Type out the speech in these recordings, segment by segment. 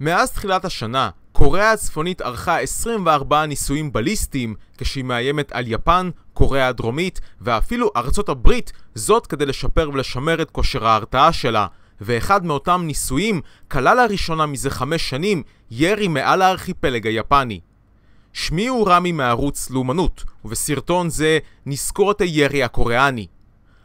מאז תחילת השנה, קוריאה הצפונית ערכה 24 ניסויים בליסטיים כשהיא מאיימת על יפן, קוריאה הדרומית ואפילו ארצות הברית, זאת כדי לשפר ולשמר את כושר ההרתעה שלה. ואחד מאותם ניסויים כלל לראשונה מזה חמש שנים ירי מעל הארכיפלג היפני. שמי הוא רמי מערוץ לאומנות, ובסרטון זה נזכור את הירי הקוריאני.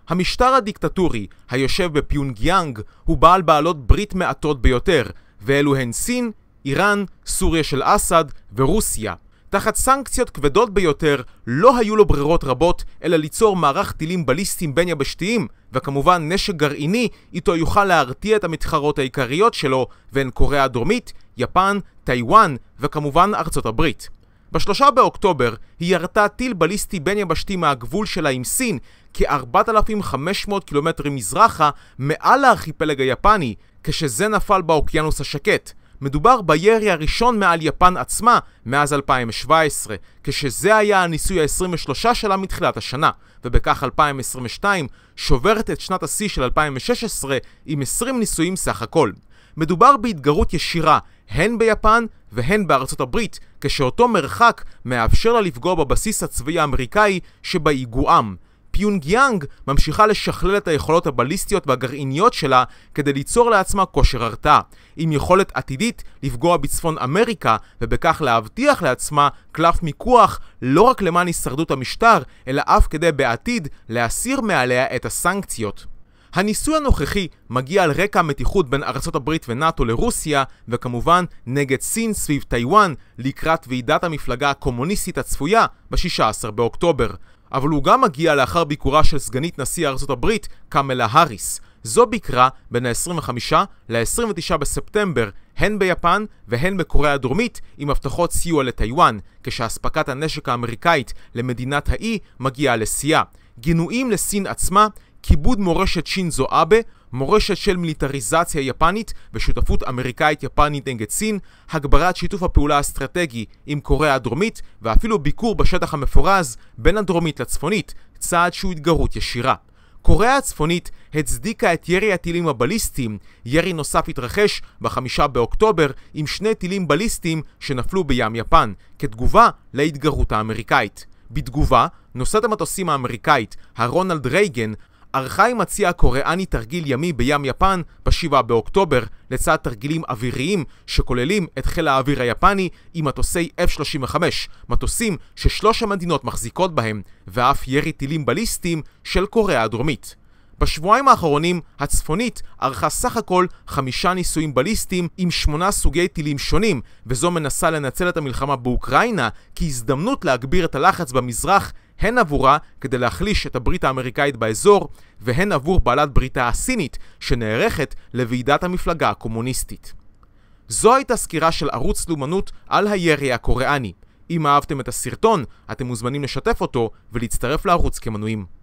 המשטר הדיקטטורי היושב בפיונגיאנג הוא בעל בעלות ברית מעטות ביותר, ואלו הן סין, איראן, סוריה של אסד ורוסיה. תחת סנקציות כבדות ביותר, לא היו לו ברירות רבות, אלא ליצור מערך טילים בליסטיים בין יבשתיים, וכמובן נשק גרעיני, איתו יוכל להרתיע את המתחרות העיקריות שלו, והן קוריאה הדרומית, יפן, טיוואן, וכמובן ארצות הברית. בשלושה באוקטובר היא ירתה טיל בליסטי בין יבשתי מהגבול שלה עם סין, כ-4,500 קילומטרים מזרחה, מעל הארכיפלג היפני, כשזה נפל באוקיינוס השקט. מדובר בירי הראשון מעל יפן עצמה מאז 2017, כשזה היה הניסוי ה-23 שלה מתחילת השנה, ובכך 2022 שוברת את שנת השיא של 2016 עם 20 ניסויים סך הכל. מדובר בהתגרות ישירה הן ביפן והן בארצות הברית, כשאותו מרחק מאפשר לה לפגוע בבסיס הצבאי האמריקאי שבאיגועם. יאנג ממשיכה לשכלל את היכולות הבליסטיות והגרעיניות שלה כדי ליצור לעצמה כושר הרתעה, עם יכולת עתידית לפגוע בצפון אמריקה ובכך להבטיח לעצמה קלף מיקוח לא רק למען הישרדות המשטר, אלא אף כדי בעתיד להסיר מעליה את הסנקציות. הניסוי הנוכחי מגיע על רקע המתיחות בין ארצות הברית ונאט"ו לרוסיה, וכמובן נגד סין סביב טיוואן, לקראת ועידת המפלגה הקומוניסטית הצפויה ב-16 באוקטובר. אבל הוא גם מגיע לאחר ביקורה של סגנית נשיא ארצות הברית, קמלה האריס. זו ביקרה בין ה-25 ל-29 בספטמבר, הן ביפן והן בקוריאה הדרומית, עם הבטחות סיוע לטיוואן, כשאספקת הנשק האמריקאית למדינת האי מגיעה לשיאה. גינויים לסין עצמה כיבוד מורשת שינזו אבה, מורשת של מיליטריזציה יפנית ושותפות אמריקאית-יפנית נגד סין, הגברת שיתוף הפעולה האסטרטגי עם קוריאה הדרומית ואפילו ביקור בשטח המפורז בין הדרומית לצפונית, צעד שהוא התגרות ישירה. קוריאה הצפונית הצדיקה את ירי הטילים הבליסטיים. ירי נוסף התרחש ב-5 באוקטובר עם שני טילים בליסטיים שנפלו בים יפן, כתגובה להתגרות האמריקאית. בתגובה, נוסעת המטוסים האמריקאית, הרונלד רייגן, ערכה עם הצי הקוריאני תרגיל ימי בים יפן ב-7 באוקטובר לצד תרגילים אוויריים שכוללים את חיל האוויר היפני עם מטוסי F-35, מטוסים ששלוש המדינות מחזיקות בהם, ואף ירי טילים בליסטיים של קוריאה הדרומית. בשבועיים האחרונים, הצפונית ערכה סך הכל חמישה ניסויים בליסטיים עם שמונה סוגי טילים שונים, וזו מנסה לנצל את המלחמה באוקראינה כהזדמנות להגביר את הלחץ במזרח הן עבורה כדי להחליש את הברית האמריקאית באזור, והן עבור בעלת בריתה הסינית, שנערכת לוועידת המפלגה הקומוניסטית. זו הייתה סקירה של ערוץ לאומנות על הירי הקוריאני. אם אהבתם את הסרטון, אתם מוזמנים לשתף אותו ולהצטרף לערוץ כמנויים.